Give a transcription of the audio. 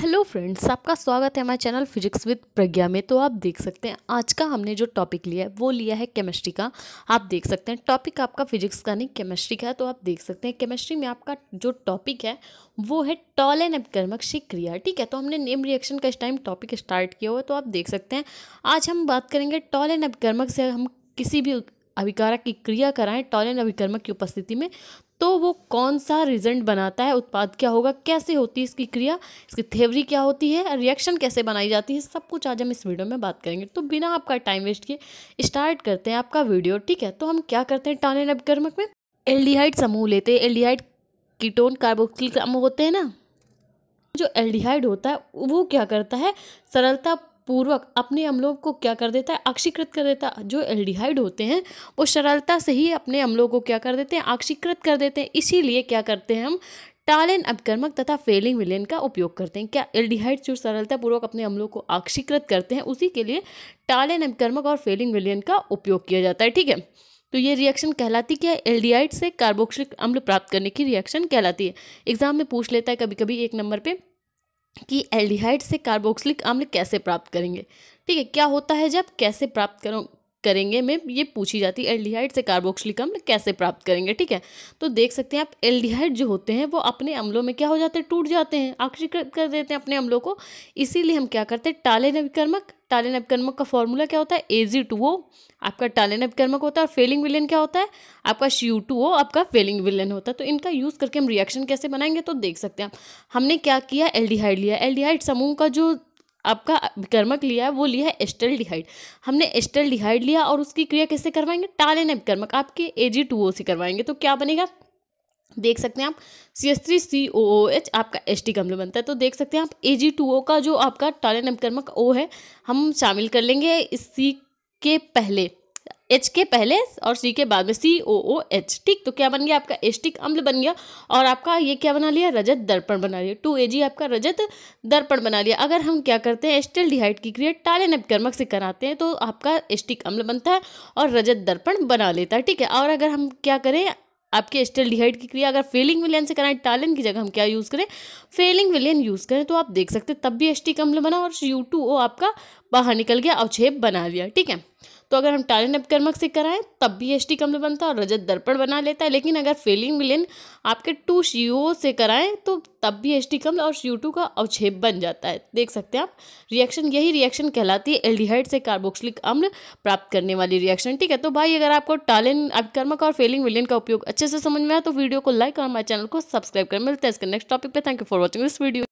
hello friends आपका स्वागत है हमारे चैनल फिजिक्स विद प्रज्ञा में तो आप देख सकते हैं आज का हमने जो टॉपिक लिया है वो लिया है केमिस्ट्री का आप देख सकते हैं टॉपिक आपका फिजिक्स का नहीं केमिस्ट्री का है तो आप देख सकते हैं केमिस्ट्री में आपका जो टॉपिक है वो है टॉल एंड अपकर्मक्षी क्रिया ठीक है तो हमने नेम रिएक्शन का इस टाइम टॉपिक स्टार्ट किया हुआ है तो आप देख सकते हैं आज हम बात करेंगे टॉल एंड अपकर्मक से हम किसी भी अभिकारक की क्रिया कराएं टॉलिन अभिकर्मक की उपस्थिति में तो वो कौन सा रिजल्ट बनाता है उत्पाद क्या होगा कैसे होती है इसकी क्रिया इसकी थेवरी क्या होती है रिएक्शन कैसे बनाई जाती है सब कुछ आज हम इस वीडियो में बात करेंगे तो बिना आपका टाइम वेस्ट किए स्टार्ट करते हैं आपका वीडियो ठीक है तो हम क्या करते हैं टॉलिन अभिकर्मक में एल्डिहाइड समूह लेते हैं एल्डिहाइड कीटोन कार्बोक्सिल होते हैं ना जो एल्डिहाइड होता है वो क्या करता है सरलता पूर्वक अपने अम्लों को क्या कर देता है आक्षीकृत कर देता है जो एल्डिहाइड होते हैं वो सरलता से ही अपने अम्लों को क्या कर देते हैं आक्षीकृत कर देते हैं इसीलिए क्या करते हैं हम टालेन अपकर्मक तथा फेलिंग विलेन का उपयोग करते हैं क्या एल्डिहाइड जो सरलतापूर्वक अपने अम्लों को आक्षीकृत करते हैं उसी के लिए टालेन अपकर्मक और फेलिंग विलेन का उपयोग किया जाता है ठीक है तो ये रिएक्शन कहलाती क्या है एल्डिहाइड से कार्बोक्सिलिक अम्ल प्राप्त करने की रिएक्शन कहलाती है एग्जाम में पूछ लेता है कभी कभी एक नंबर पर कि एल्डिहाइड से कार्बोक्सिलिक अम्ल कैसे प्राप्त करेंगे ठीक है क्या होता है जब कैसे प्राप्त करो करेंगे में ये पूछी जाती है एल्डिहाइड से अम्ल कैसे प्राप्त करेंगे ठीक है तो देख सकते हैं आप एल्डिहाइड जो होते हैं वो अपने अम्लों में क्या हो जाते हैं टूट जाते हैं आकर्षित कर देते हैं अपने अम्लों को इसीलिए हम क्या करते हैं टाले नविकर्मक टाले नविकर्मक का फॉर्मूला क्या होता है ए जी टू ओ आपका टाले नविकर्मक होता है और फेलिंग विलियन क्या होता है आपका श्यू टू ओ आपका फेलिंग विलियन होता है तो इनका यूज़ करके हम रिएक्शन कैसे बनाएंगे तो देख सकते हैं हमने क्या किया एल्डिहाइड लिया एल्डिहाइड समूह का जो आपका अभिकर्मक लिया है वो लिया है एस्टल डिहाइड हमने एस्टल डिहाइड लिया और उसकी क्रिया किससे करवाएंगे टालेन अभिकर्मक आपके ए जी टू ओ से करवाएंगे तो क्या बनेगा देख सकते हैं आप C S three C O O H आपका एस टी कम्ल बनता है तो देख सकते हैं आप ए जी टू ओ का जो आपका टालेन अभिकर्मक ओ है हम शामिल कर लेंगे इस सी के पहले एच के पहले और सी के बाद में सी ओ ओ एच ठीक तो क्या बन गया आपका एस्टिक अम्ल बन गया और आपका ये क्या बना लिया रजत दर्पण बना लिया टू ए जी आपका रजत दर्पण बना लिया अगर हम क्या करते हैं एस्टल डिहाइट की क्रिया टालन अपकर्मक से कराते हैं तो आपका एस्टिक अम्ल बनता है और रजत दर्पण बना लेता है ठीक है और अगर हम क्या करें आपके एस्टल डिहाइट की क्रिया अगर फेलिंग विलियन से कराएं टालन की जगह हम क्या यूज़ करें फेलिंग विलियन यूज़ करें तो आप देख सकते हैं तब भी एस्टिक अम्ल बना और यू टू ओ आपका बाहर निकल गया अवक्षेप बना लिया ठीक है तो अगर हम टालन अपकर्मक से कराएं तब भी एस टी बनता है और रजत दर्पण बना लेता है लेकिन अगर फेलिंग विलिन आपके टू सी e से कराएं तो तब भी एस टी कम्ल और सी का अवक्षेप बन जाता है देख सकते हैं आप रिएक्शन यही रिएक्शन कहलाती है एल्डिहाइड से कार्बोक्सिलिक अम्ल प्राप्त करने वाली रिएक्शन ठीक है तो भाई अगर आपको टालिन अपकर्मक और फेलिंग विलियन का उपयोग अच्छे से समझ में आया तो वीडियो को लाइक और हमारे चैनल को सब्सक्राइब कर मिलते हैं इसके नेक्स्ट टॉपिक पे thank you for watching this video